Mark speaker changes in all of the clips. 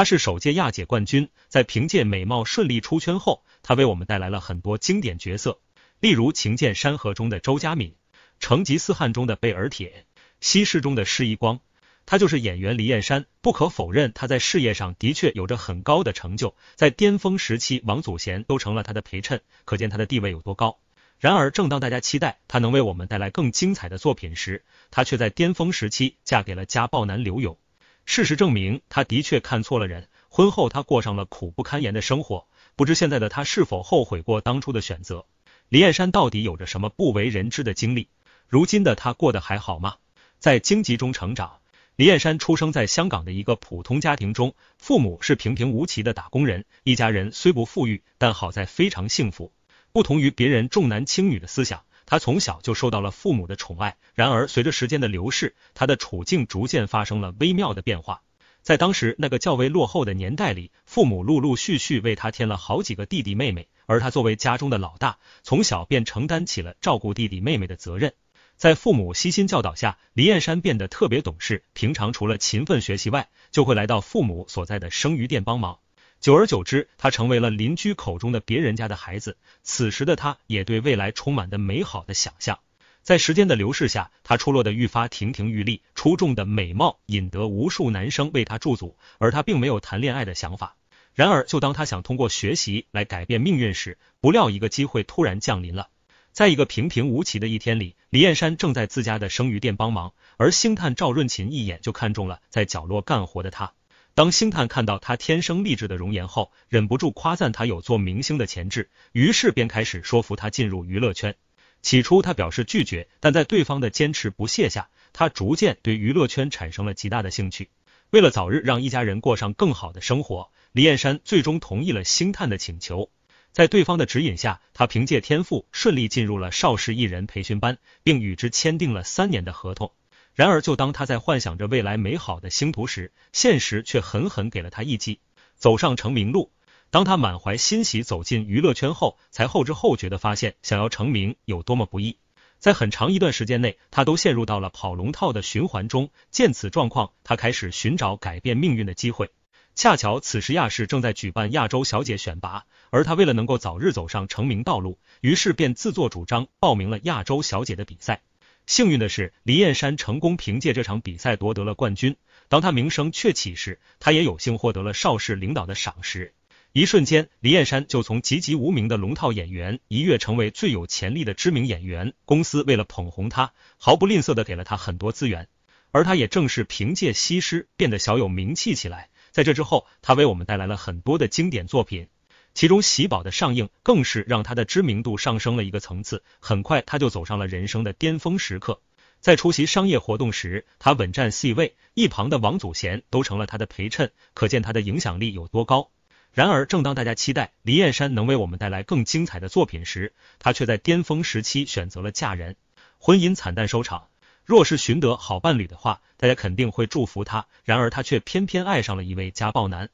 Speaker 1: 她是首届亚姐冠军，在凭借美貌顺利出圈后，她为我们带来了很多经典角色，例如《情剑山河》中的周佳敏，《成吉思汗》中的贝尔铁，《西施》中的施一光。她就是演员黎燕珊。不可否认，她在事业上的确有着很高的成就，在巅峰时期，王祖贤都成了她的陪衬，可见她的地位有多高。然而，正当大家期待她能为我们带来更精彩的作品时，她却在巅峰时期嫁给了家暴男刘勇。事实证明，他的确看错了人。婚后，他过上了苦不堪言的生活。不知现在的他是否后悔过当初的选择？李燕山到底有着什么不为人知的经历？如今的他过得还好吗？在荆棘中成长，李燕山出生在香港的一个普通家庭中，父母是平平无奇的打工人，一家人虽不富裕，但好在非常幸福。不同于别人重男轻女的思想。他从小就受到了父母的宠爱，然而随着时间的流逝，他的处境逐渐发生了微妙的变化。在当时那个较为落后的年代里，父母陆陆续续为他添了好几个弟弟妹妹，而他作为家中的老大，从小便承担起了照顾弟弟妹妹的责任。在父母悉心教导下，李燕山变得特别懂事，平常除了勤奋学习外，就会来到父母所在的生鱼店帮忙。久而久之，他成为了邻居口中的别人家的孩子。此时的他，也对未来充满的美好的想象。在时间的流逝下，他出落的愈发亭亭玉立，出众的美貌引得无数男生为他驻足，而他并没有谈恋爱的想法。然而，就当他想通过学习来改变命运时，不料一个机会突然降临了。在一个平平无奇的一天里，李燕山正在自家的生鱼店帮忙，而星探赵润琴一眼就看中了在角落干活的他。当星探看到他天生丽质的容颜后，忍不住夸赞他有做明星的潜质，于是便开始说服他进入娱乐圈。起初他表示拒绝，但在对方的坚持不懈下，他逐渐对娱乐圈产生了极大的兴趣。为了早日让一家人过上更好的生活，李彦山最终同意了星探的请求。在对方的指引下，他凭借天赋顺利进入了邵氏艺人培训班，并与之签订了三年的合同。然而，就当他在幻想着未来美好的星途时，现实却狠狠给了他一击。走上成名路，当他满怀欣喜走进娱乐圈后，才后知后觉的发现，想要成名有多么不易。在很长一段时间内，他都陷入到了跑龙套的循环中。见此状况，他开始寻找改变命运的机会。恰巧此时，亚视正在举办亚洲小姐选拔，而他为了能够早日走上成名道路，于是便自作主张报名了亚洲小姐的比赛。幸运的是，李燕山成功凭借这场比赛夺得了冠军。当他名声鹊起时，他也有幸获得了邵氏领导的赏识。一瞬间，李燕山就从籍籍无名的龙套演员一跃成为最有潜力的知名演员。公司为了捧红他，毫不吝啬的给了他很多资源，而他也正是凭借《西施》变得小有名气起来。在这之后，他为我们带来了很多的经典作品。其中《喜宝》的上映更是让他的知名度上升了一个层次，很快他就走上了人生的巅峰时刻。在出席商业活动时，他稳占 C 位，一旁的王祖贤都成了他的陪衬，可见他的影响力有多高。然而，正当大家期待黎燕山能为我们带来更精彩的作品时，他却在巅峰时期选择了嫁人，婚姻惨淡收场。若是寻得好伴侣的话，大家肯定会祝福他，然而他却偏偏爱上了一位家暴男。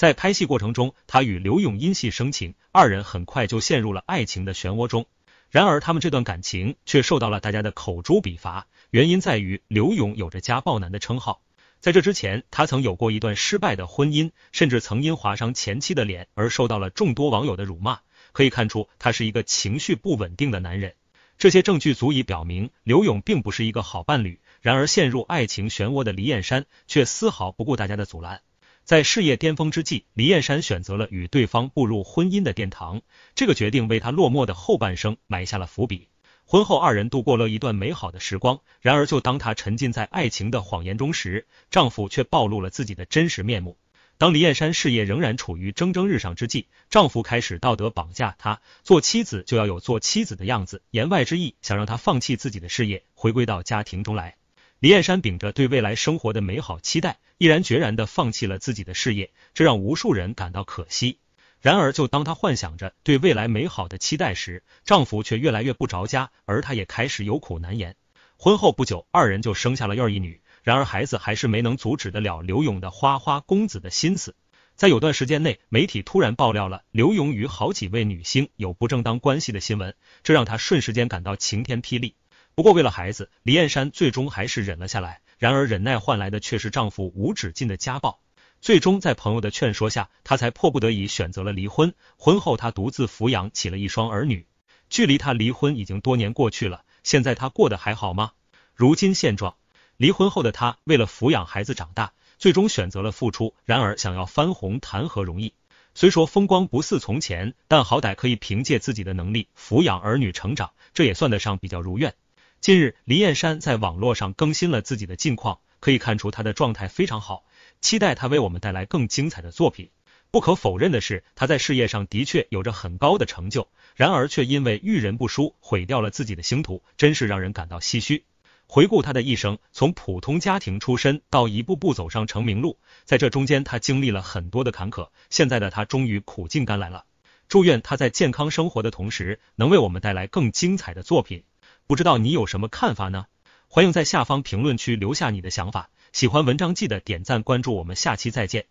Speaker 1: 在拍戏过程中，他与刘勇因戏生情，二人很快就陷入了爱情的漩涡中。然而，他们这段感情却受到了大家的口诛笔伐，原因在于刘勇有着家暴男的称号。在这之前，他曾有过一段失败的婚姻，甚至曾因划伤前妻的脸而受到了众多网友的辱骂。可以看出，他是一个情绪不稳定的男人。这些证据足以表明，刘勇并不是一个好伴侣。然而，陷入爱情漩涡的黎燕山却丝毫不顾大家的阻拦。在事业巅峰之际，李燕山选择了与对方步入婚姻的殿堂。这个决定为他落寞的后半生埋下了伏笔。婚后，二人度过了一段美好的时光。然而，就当他沉浸在爱情的谎言中时，丈夫却暴露了自己的真实面目。当李燕山事业仍然处于蒸蒸日上之际，丈夫开始道德绑架她，做妻子就要有做妻子的样子。言外之意，想让她放弃自己的事业，回归到家庭中来。李燕山秉着对未来生活的美好期待，毅然决然的放弃了自己的事业，这让无数人感到可惜。然而，就当她幻想着对未来美好的期待时，丈夫却越来越不着家，而她也开始有苦难言。婚后不久，二人就生下了儿一女，然而孩子还是没能阻止得了刘勇的花花公子的心思。在有段时间内，媒体突然爆料了刘勇与好几位女星有不正当关系的新闻，这让她瞬时间感到晴天霹雳。不过，为了孩子，李艳山最终还是忍了下来。然而，忍耐换来的却是丈夫无止境的家暴。最终，在朋友的劝说下，她才迫不得已选择了离婚。婚后，她独自抚养起了一双儿女。距离她离婚已经多年过去了，现在她过得还好吗？如今现状，离婚后的她为了抚养孩子长大，最终选择了付出。然而，想要翻红谈何容易？虽说风光不似从前，但好歹可以凭借自己的能力抚养儿女成长，这也算得上比较如愿。近日，黎燕山在网络上更新了自己的近况，可以看出他的状态非常好，期待他为我们带来更精彩的作品。不可否认的是，他在事业上的确有着很高的成就，然而却因为遇人不淑，毁掉了自己的星途，真是让人感到唏嘘。回顾他的一生，从普通家庭出身到一步步走上成名路，在这中间他经历了很多的坎坷。现在的他终于苦尽甘来了，祝愿他在健康生活的同时，能为我们带来更精彩的作品。不知道你有什么看法呢？欢迎在下方评论区留下你的想法。喜欢文章记得点赞关注，我们下期再见。